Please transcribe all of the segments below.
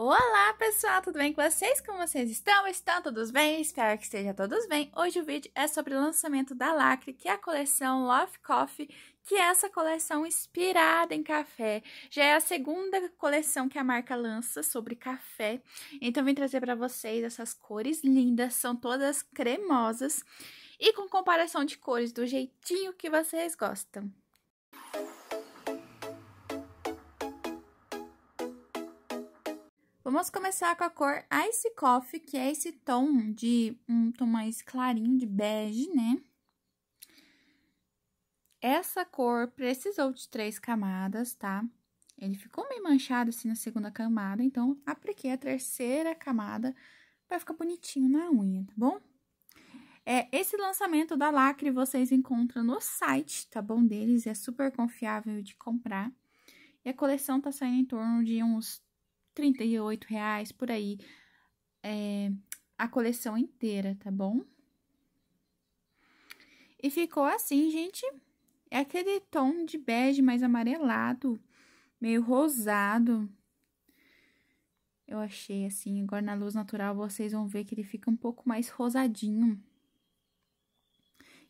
Olá pessoal, tudo bem com vocês? Como vocês estão? Estão todos bem? Espero que estejam todos bem. Hoje o vídeo é sobre o lançamento da Lacre, que é a coleção Love Coffee, que é essa coleção inspirada em café. Já é a segunda coleção que a marca lança sobre café. Então vim trazer para vocês essas cores lindas, são todas cremosas e com comparação de cores do jeitinho que vocês gostam. Música Vamos começar com a cor Ice Coffee, que é esse tom de um tom mais clarinho de bege, né? Essa cor precisou de três camadas, tá? Ele ficou meio manchado assim na segunda camada, então apliquei a terceira camada para ficar bonitinho na unha, tá bom? É, esse lançamento da Lacre vocês encontram no site, tá bom? Deles é super confiável de comprar. E a coleção tá saindo em torno de uns 38 reais por aí, é, a coleção inteira, tá bom? E ficou assim, gente. É aquele tom de bege mais amarelado, meio rosado. Eu achei assim, agora na luz natural vocês vão ver que ele fica um pouco mais rosadinho.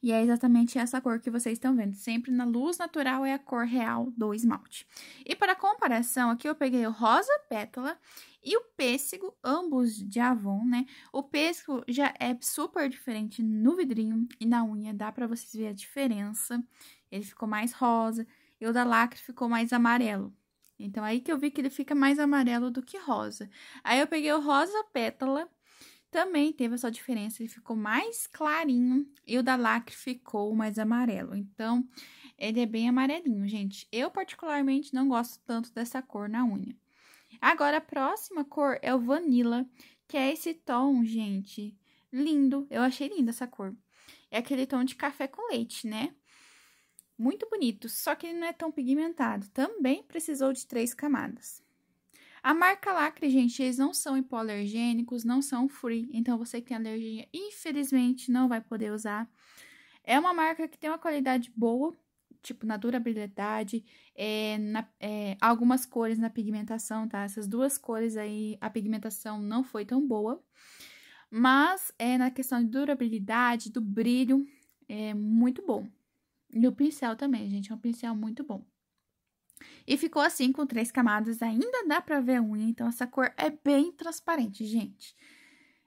E é exatamente essa cor que vocês estão vendo. Sempre na luz natural é a cor real do esmalte. E para comparação, aqui eu peguei o rosa pétala e o pêssego, ambos de Avon, né? O pêssego já é super diferente no vidrinho e na unha, dá para vocês ver a diferença. Ele ficou mais rosa e o da Lacre ficou mais amarelo. Então, aí que eu vi que ele fica mais amarelo do que rosa. Aí, eu peguei o rosa pétala também teve essa diferença, ele ficou mais clarinho e o da Lacre ficou mais amarelo. Então, ele é bem amarelinho, gente. Eu, particularmente, não gosto tanto dessa cor na unha. Agora, a próxima cor é o Vanilla, que é esse tom, gente, lindo. Eu achei linda essa cor. É aquele tom de café com leite, né? Muito bonito, só que ele não é tão pigmentado. Também precisou de três camadas. A marca lacre, gente, eles não são hipoalergênicos, não são free. Então, você que tem alergia, infelizmente, não vai poder usar. É uma marca que tem uma qualidade boa, tipo, na durabilidade, é, na, é, algumas cores na pigmentação, tá? Essas duas cores aí, a pigmentação não foi tão boa. Mas, é, na questão de durabilidade, do brilho, é muito bom. E o pincel também, gente, é um pincel muito bom. E ficou assim com três camadas, ainda dá pra ver a unha, então essa cor é bem transparente, gente.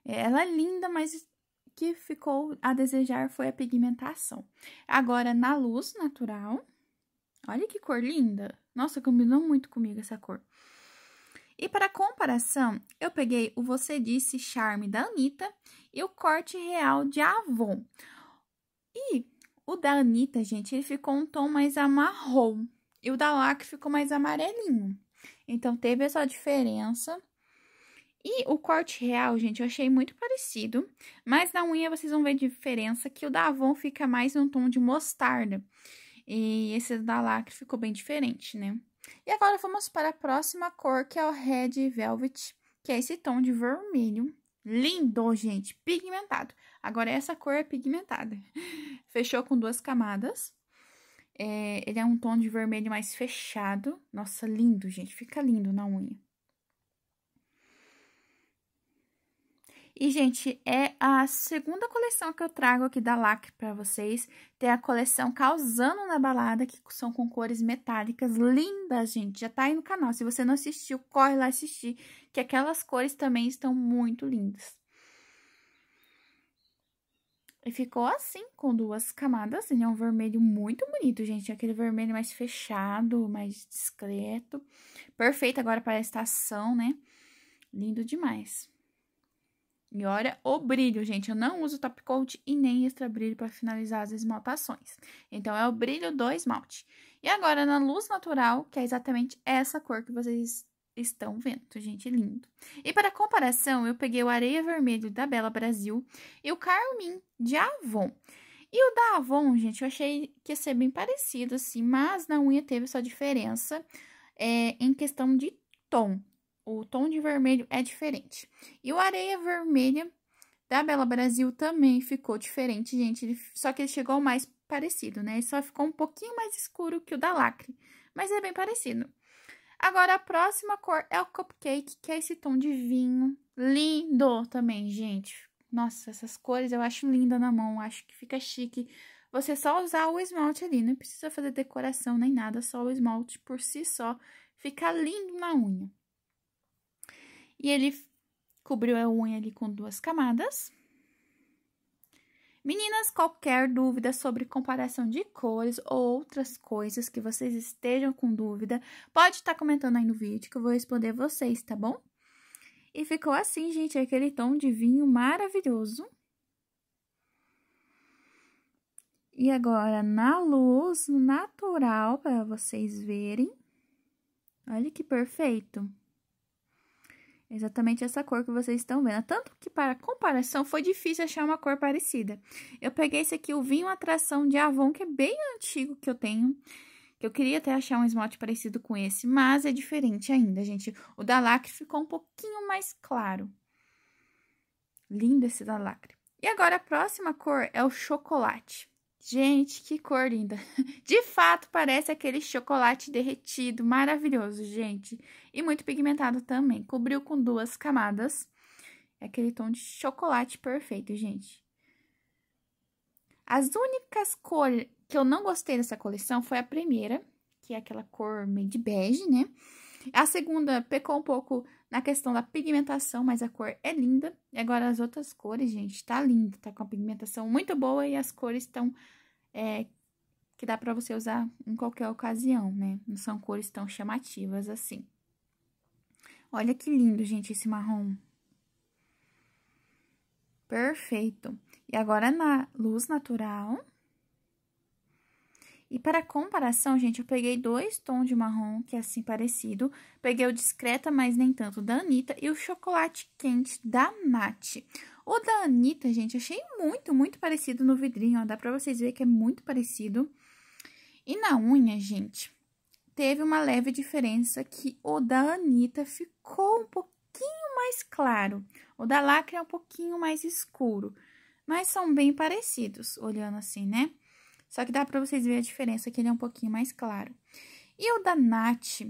Ela é linda, mas que ficou a desejar foi a pigmentação. Agora, na luz natural, olha que cor linda. Nossa, combinou muito comigo essa cor. E para comparação, eu peguei o Você Disse Charme da Anitta e o Corte Real de Avon. E o da Anitta, gente, ele ficou um tom mais amarrom. E o da Lacre ficou mais amarelinho. Então, teve essa diferença. E o corte real, gente, eu achei muito parecido, mas na unha vocês vão ver a diferença que o da Avon fica mais num tom de mostarda. E esse da Lacre ficou bem diferente, né? E agora vamos para a próxima cor, que é o Red Velvet, que é esse tom de vermelho. Lindo, gente, pigmentado. Agora essa cor é pigmentada. Fechou com duas camadas. É, ele é um tom de vermelho mais fechado. Nossa, lindo, gente. Fica lindo na unha. E, gente, é a segunda coleção que eu trago aqui da LAC para vocês. Tem a coleção Causando na Balada, que são com cores metálicas lindas, gente. Já tá aí no canal. Se você não assistiu, corre lá assistir, que aquelas cores também estão muito lindas. E ficou assim, com duas camadas. Ele assim, é um vermelho muito bonito, gente. Aquele vermelho mais fechado, mais discreto. Perfeito agora para a estação, né? Lindo demais. E olha o brilho, gente. Eu não uso top coat e nem extra brilho para finalizar as esmaltações. Então, é o brilho do esmalte. E agora, na luz natural, que é exatamente essa cor que vocês estão vendo, gente, lindo. E para comparação, eu peguei o Areia Vermelho da Bela Brasil e o Carmin de Avon. E o da Avon, gente, eu achei que ia ser bem parecido, assim, mas na unha teve sua diferença é, em questão de tom. O tom de vermelho é diferente. E o Areia Vermelha da Bela Brasil também ficou diferente, gente, ele, só que ele chegou mais parecido, né? Ele só ficou um pouquinho mais escuro que o da Lacre, mas é bem parecido. Agora, a próxima cor é o cupcake, que é esse tom de vinho. Lindo também, gente. Nossa, essas cores eu acho linda na mão, acho que fica chique. Você só usar o esmalte ali, não precisa fazer decoração nem nada, só o esmalte por si só. Fica lindo na unha. E ele cobriu a unha ali com duas camadas. Meninas, qualquer dúvida sobre comparação de cores ou outras coisas que vocês estejam com dúvida, pode estar tá comentando aí no vídeo que eu vou responder vocês, tá bom? E ficou assim, gente, aquele tom de vinho maravilhoso. E agora, na luz natural, para vocês verem. Olha que perfeito. Exatamente essa cor que vocês estão vendo. Tanto que, para comparação, foi difícil achar uma cor parecida. Eu peguei esse aqui, o Vinho Atração de Avon, que é bem antigo que eu tenho. Que eu queria até achar um esmalte parecido com esse, mas é diferente ainda, gente. O da Lacre ficou um pouquinho mais claro. Lindo esse da Lacre. E agora, a próxima cor é o chocolate. Gente, que cor linda! De fato, parece aquele chocolate derretido, maravilhoso, gente. E muito pigmentado também. Cobriu com duas camadas. É aquele tom de chocolate perfeito, gente. As únicas cores que eu não gostei dessa coleção foi a primeira, que é aquela cor meio de bege, né? A segunda pecou um pouco na questão da pigmentação, mas a cor é linda. E agora as outras cores, gente, tá linda, tá com a pigmentação muito boa e as cores estão... É, que dá pra você usar em qualquer ocasião, né? Não são cores tão chamativas assim. Olha que lindo, gente, esse marrom. Perfeito. E agora na luz natural, e para comparação, gente, eu peguei dois tons de marrom, que é assim parecido. Peguei o Discreta, mas nem tanto, da Anitta, e o Chocolate Quente da Mate. O da Anitta, gente, achei muito, muito parecido no vidrinho, ó. Dá pra vocês verem que é muito parecido. E na unha, gente, teve uma leve diferença que o da Anitta ficou um pouquinho mais claro. O da Lacre é um pouquinho mais escuro. Mas são bem parecidos, olhando assim, né? Só que dá pra vocês verem a diferença, que ele é um pouquinho mais claro. E o da Nath,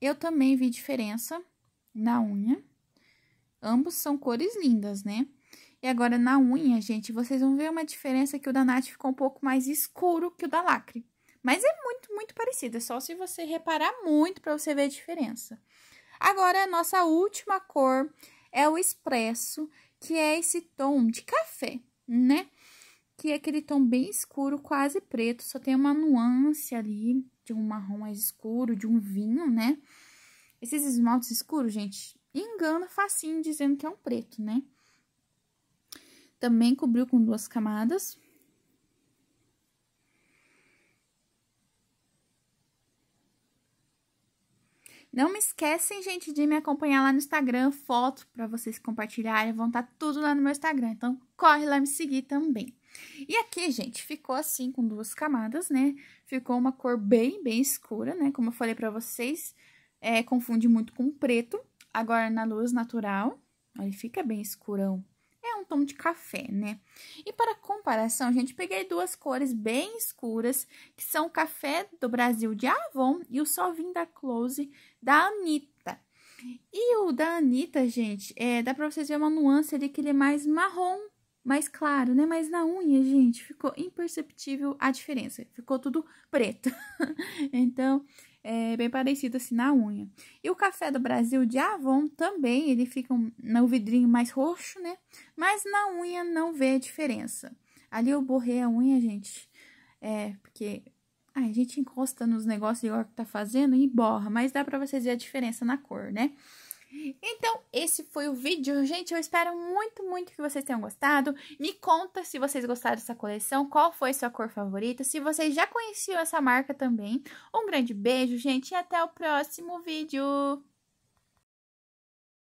eu também vi diferença na unha. Ambos são cores lindas, né? E agora, na unha, gente, vocês vão ver uma diferença que o da Nath ficou um pouco mais escuro que o da Lacre. Mas é muito, muito parecido. É só se você reparar muito para você ver a diferença. Agora, a nossa última cor é o Expresso, que é esse tom de café, né? que é aquele tom bem escuro, quase preto, só tem uma nuance ali de um marrom mais escuro, de um vinho, né? Esses esmaltes escuros, gente, engana facinho dizendo que é um preto, né? Também cobriu com duas camadas. Não me esquecem, gente, de me acompanhar lá no Instagram, foto para vocês compartilharem, vão estar tá tudo lá no meu Instagram. Então, corre lá me seguir também. E aqui, gente, ficou assim com duas camadas, né? Ficou uma cor bem, bem escura, né? Como eu falei pra vocês, é, confunde muito com preto. Agora, na luz natural, ele fica bem escurão. É um tom de café, né? E para comparação, gente, peguei duas cores bem escuras, que são o café do Brasil de Avon e o Solvin da Close da Anitta. E o da Anitta, gente, é, dá pra vocês ver uma nuance ali que ele é mais marrom mais claro, né? Mas na unha, gente, ficou imperceptível a diferença. Ficou tudo preto. então, é bem parecido assim na unha. E o café do Brasil de Avon também, ele fica um, no vidrinho mais roxo, né? Mas na unha não vê a diferença. Ali eu borrei a unha, gente. É, porque a gente encosta nos negócios igual que tá fazendo e borra, mas dá pra vocês ver a diferença na cor, né? Então, esse foi o vídeo, gente. Eu espero muito, muito que vocês tenham gostado. Me conta se vocês gostaram dessa coleção, qual foi sua cor favorita, se vocês já conheciam essa marca também. Um grande beijo, gente, e até o próximo vídeo!